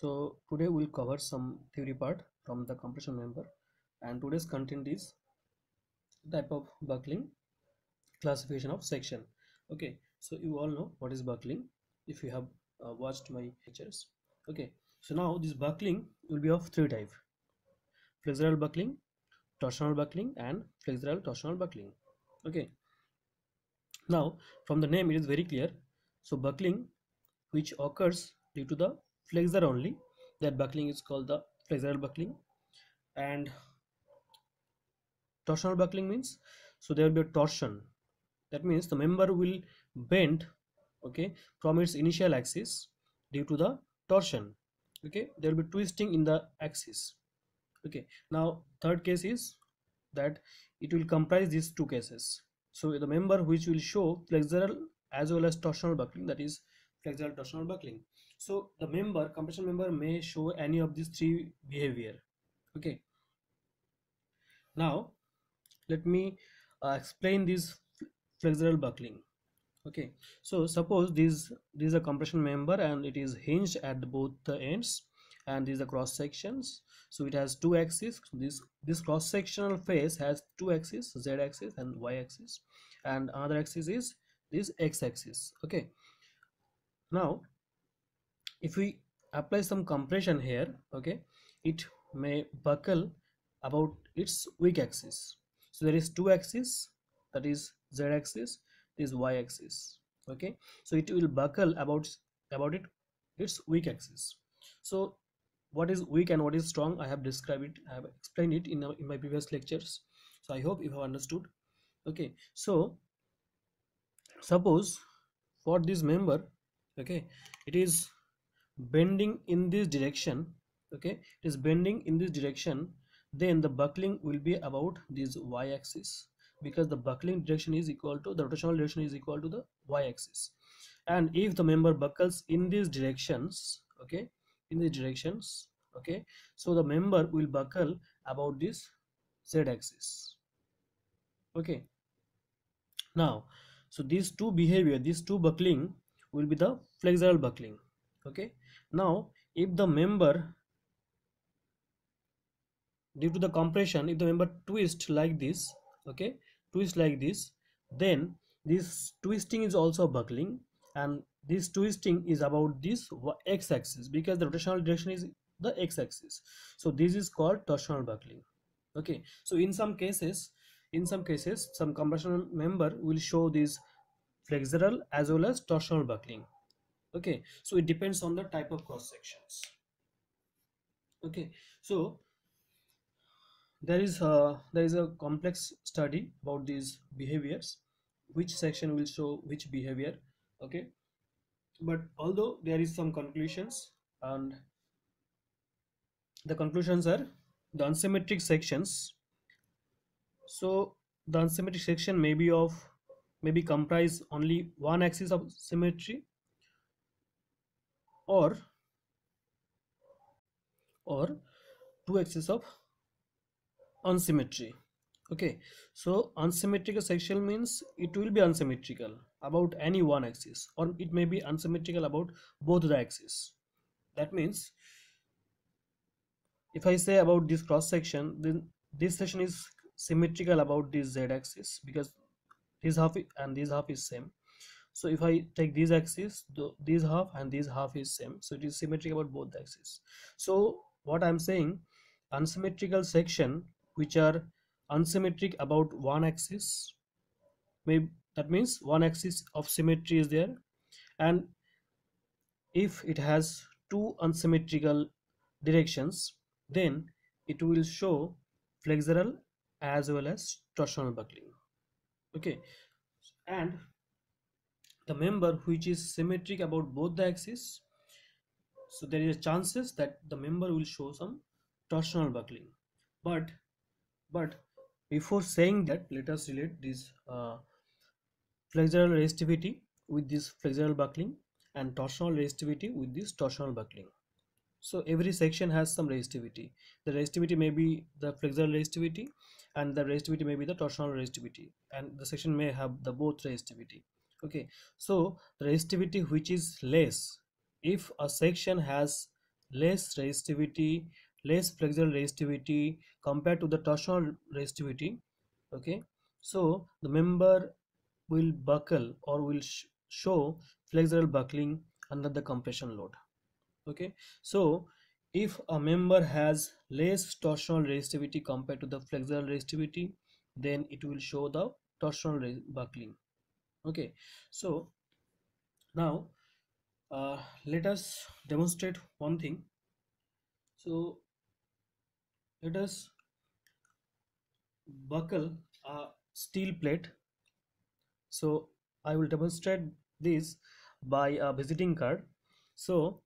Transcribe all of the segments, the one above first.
so today we'll cover some theory part from the compression member and today's content is type of buckling classification of section okay so you all know what is buckling if you have uh, watched my lectures okay so now this buckling will be of three type flexural buckling torsional buckling and flexural torsional buckling okay now from the name it is very clear so buckling which occurs due to the flexor only that buckling is called the flexural buckling and torsional buckling means so there will be a torsion that means the member will bend okay from its initial axis due to the torsion okay there will be twisting in the axis okay now third case is that it will comprise these two cases so the member which will show flexural as well as torsional buckling that is flexural torsional buckling so the member compression member may show any of these three behavior okay now let me uh, explain this flexural buckling okay so suppose this this is a compression member and it is hinged at both the ends and these are cross sections so it has two axes this this cross sectional face has two axes z axis and y axis and another axis is this x axis okay now if we apply some compression here okay it may buckle about its weak axis so there is two axis that is z axis this y axis okay so it will buckle about about it its weak axis so what is weak and what is strong i have described it i have explained it in, in my previous lectures so i hope you have understood okay so suppose for this member okay it is bending in this direction okay it is bending in this direction then the buckling will be about this y-axis because the buckling direction is equal to the rotational direction is equal to the y-axis and if the member buckles in these directions okay in these directions okay so the member will buckle about this z-axis okay now so these two behavior these two buckling will be the flexural buckling okay now if the member due to the compression if the member twist like this okay twist like this then this twisting is also buckling and this twisting is about this x-axis because the rotational direction is the x-axis so this is called torsional buckling okay so in some cases in some cases some compression member will show this flexural as well as torsional buckling okay so it depends on the type of cross sections okay so there is a there is a complex study about these behaviors which section will show which behavior okay but although there is some conclusions and the conclusions are the unsymmetric sections so the unsymmetric section may be of may be comprise only one axis of symmetry or or two axes of unsymmetry okay so unsymmetrical section means it will be unsymmetrical about any one axis or it may be unsymmetrical about both the axes that means if i say about this cross section then this section is symmetrical about this z axis because this half and this half is same so if i take these the these half and these half is same so it is symmetric about both the axes so what i'm saying unsymmetrical section which are unsymmetric about one axis maybe that means one axis of symmetry is there and if it has two unsymmetrical directions then it will show flexural as well as torsional buckling okay and the member which is symmetric about both the axes so there is a chances that the member will show some torsional buckling but but before saying that let us relate this uh, flexural resistivity with this flexural buckling and torsional resistivity with this torsional buckling so every section has some resistivity the resistivity may be the flexural resistivity and the resistivity may be the torsional resistivity and the section may have the both resistivity okay so resistivity which is less if a section has less resistivity less flexural resistivity compared to the torsional resistivity okay so the member will buckle or will sh show flexural buckling under the compression load okay so if a member has less torsional resistivity compared to the flexural resistivity then it will show the torsional buckling okay so now uh, let us demonstrate one thing so let us buckle a steel plate so i will demonstrate this by a visiting card so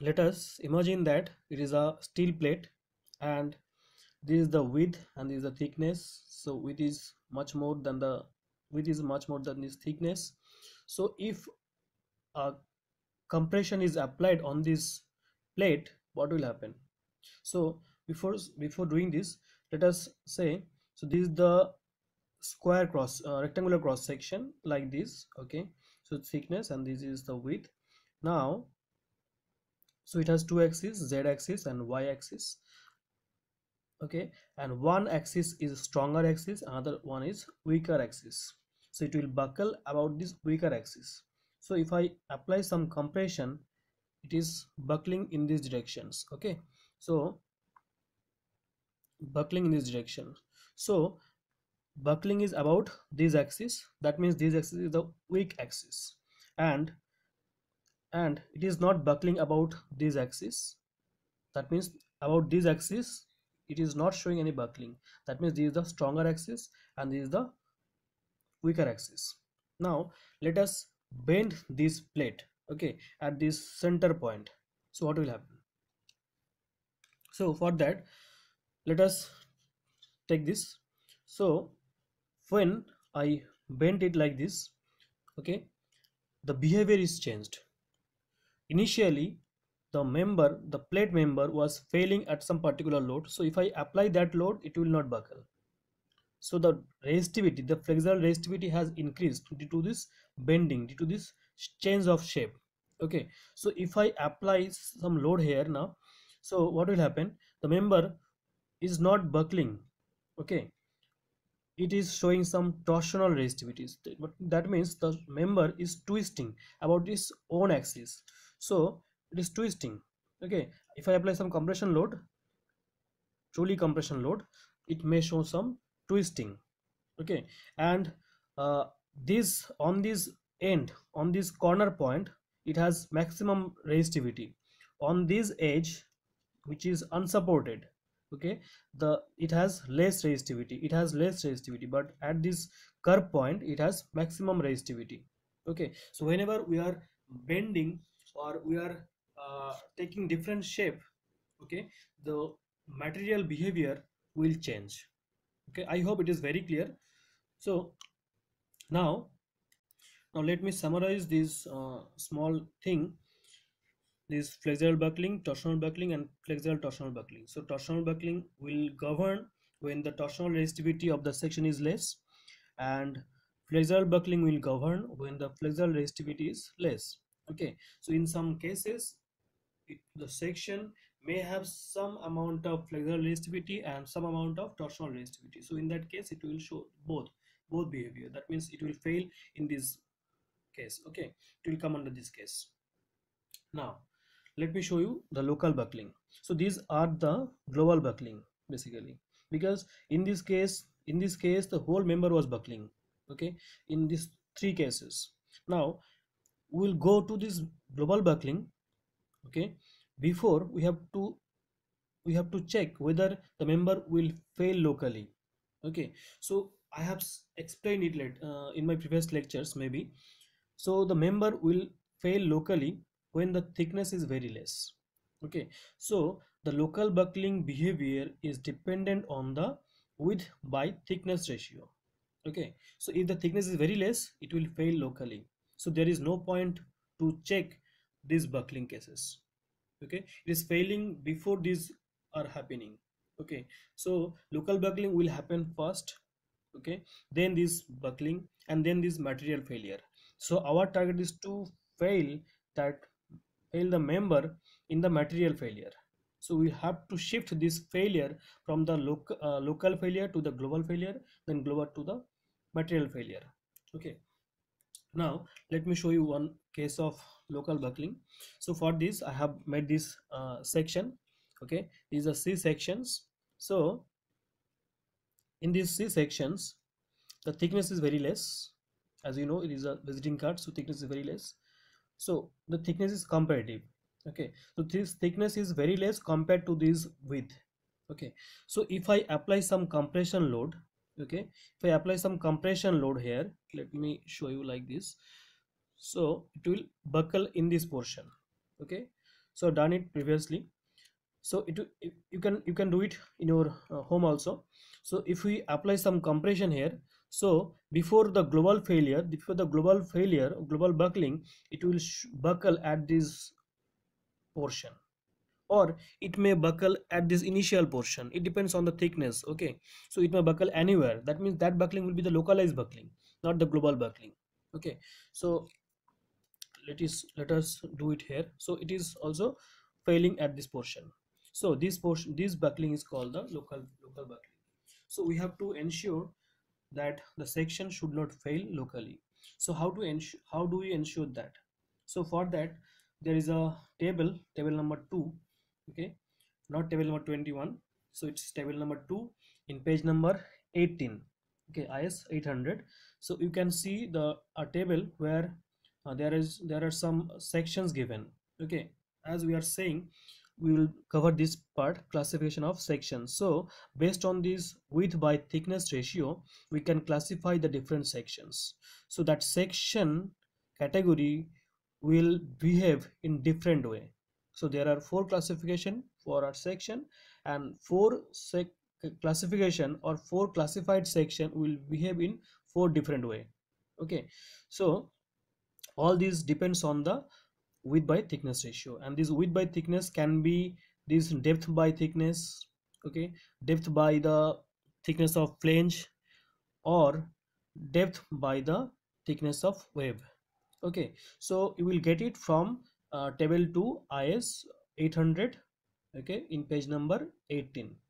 let us imagine that it is a steel plate and this is the width and this is the thickness so width is much more than the width is much more than this thickness so if a compression is applied on this plate what will happen so before before doing this let us say so this is the square cross uh, rectangular cross section like this okay so thickness and this is the width now so it has two axes z axis and y axis okay and one axis is stronger axis another one is weaker axis so it will buckle about this weaker axis so if i apply some compression it is buckling in these directions okay so buckling in this direction so buckling is about this axis that means this axis is the weak axis and and it is not buckling about this axis that means about this axis it is not showing any buckling that means this is the stronger axis and this is the weaker axis now let us bend this plate okay at this center point so what will happen so for that let us take this so when i bend it like this okay the behavior is changed initially the member the plate member was failing at some particular load so if i apply that load it will not buckle so the resistivity the flexural resistivity has increased due to this bending due to this change of shape okay so if i apply some load here now so what will happen the member is not buckling okay it is showing some torsional resistivities that means the member is twisting about its own axis so it is twisting okay if i apply some compression load truly compression load it may show some twisting okay and uh, this on this end on this corner point it has maximum resistivity on this edge which is unsupported okay the it has less resistivity it has less resistivity but at this curve point it has maximum resistivity okay so whenever we are bending or we are uh, taking different shape okay the material behavior will change okay i hope it is very clear so now now let me summarize this uh, small thing this flexural buckling torsional buckling and flexural torsional buckling so torsional buckling will govern when the torsional resistivity of the section is less and flexural buckling will govern when the flexural resistivity is less okay so in some cases it, the section may have some amount of flexural resistivity and some amount of torsional resistivity so in that case it will show both both behavior that means it will fail in this case okay it will come under this case now let me show you the local buckling so these are the global buckling basically because in this case in this case the whole member was buckling okay in these three cases now we'll go to this global buckling okay before we have to we have to check whether the member will fail locally okay so i have explained it late, uh, in my previous lectures maybe so the member will fail locally when the thickness is very less okay so the local buckling behavior is dependent on the width by thickness ratio okay so if the thickness is very less it will fail locally so there is no point to check these buckling cases okay it is failing before these are happening okay so local buckling will happen first okay then this buckling and then this material failure so our target is to fail that fail the member in the material failure so we have to shift this failure from the uh, local failure to the global failure then global to the material failure okay now let me show you one case of local buckling so for this i have made this uh, section okay these are c sections so in these c sections the thickness is very less as you know it is a visiting card so thickness is very less so the thickness is comparative okay so this thickness is very less compared to this width okay so if i apply some compression load okay if i apply some compression load here let me show you like this so it will buckle in this portion okay so done it previously so it you can you can do it in your uh, home also so if we apply some compression here so before the global failure before the global failure global buckling it will buckle at this portion or it may buckle at this initial portion it depends on the thickness okay so it may buckle anywhere that means that buckling will be the localized buckling not the global buckling okay so let us let us do it here so it is also failing at this portion so this portion this buckling is called the local local buckling so we have to ensure that the section should not fail locally so how to ensure how do we ensure that so for that there is a table table number 2 okay not table number 21 so it's table number 2 in page number 18 okay is 800 so you can see the a table where uh, there is there are some sections given okay as we are saying we will cover this part classification of sections so based on this width by thickness ratio we can classify the different sections so that section category will behave in different way so there are four classification for our section and four sec classification or four classified section will behave in four different way okay so all these depends on the width by thickness ratio and this width by thickness can be this depth by thickness okay depth by the thickness of flange or depth by the thickness of web okay so you will get it from uh, table 2 is 800 okay in page number 18